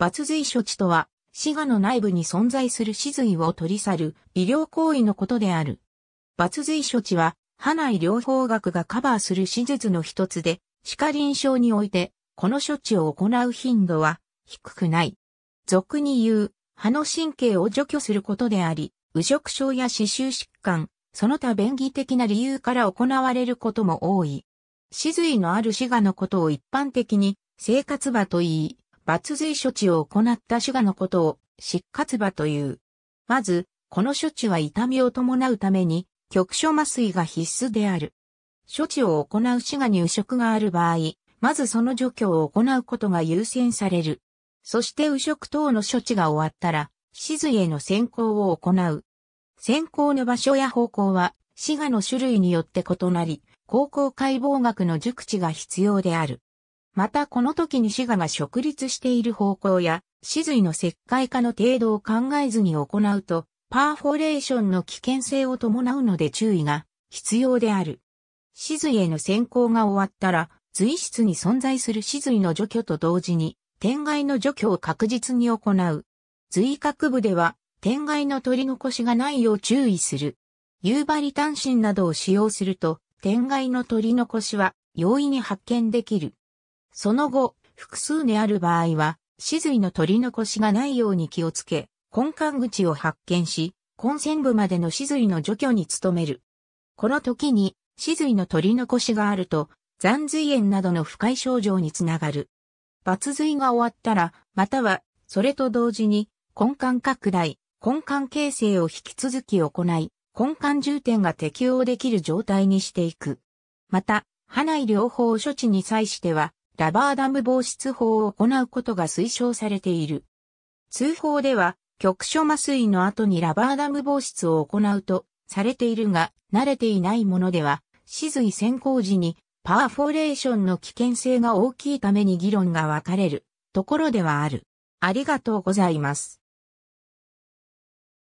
抜髄処置とは、死がの内部に存在する死髄を取り去る医療行為のことである。抜髄処置は、歯内療法学がカバーする手術の一つで、歯科臨床において、この処置を行う頻度は低くない。俗に言う、歯の神経を除去することであり、右食症や歯周疾患、その他便宜的な理由から行われることも多い。死髄のある死がのことを一般的に生活場と言い、抜髄処置を行った手話のことを、失活場という。まず、この処置は痛みを伴うために、局所麻酔が必須である。処置を行う死に入植がある場合、まずその除去を行うことが優先される。そして右食等の処置が終わったら、死髄への先行を行う。先行の場所や方向は、死がの種類によって異なり、高校解剖学の熟知が必要である。またこの時に滋賀が植立している方向や、死髄の石灰化の程度を考えずに行うと、パーフォレーションの危険性を伴うので注意が必要である。死髄への先行が終わったら、髄質に存在する死髄の除去と同時に、天外の除去を確実に行う。髄核部では、天外の取り残しがないよう注意する。夕張単身などを使用すると、天外の取り残しは容易に発見できる。その後、複数である場合は、死髄の取り残しがないように気をつけ、根幹口を発見し、根線部までの死髄の除去に努める。この時に、死髄の取り残しがあると、残髄炎などの不快症状につながる。抜髄が終わったら、または、それと同時に、根幹拡大、根幹形成を引き続き行い、根幹重点が適応できる状態にしていく。また、歯内療法処置に際しては、ラバーダム防湿法を行うことが推奨されている。通報では、局所麻酔の後にラバーダム防湿を行うとされているが、慣れていないものでは、死髄先行時にパーフォレーションの危険性が大きいために議論が分かれるところではある。ありがとうございます。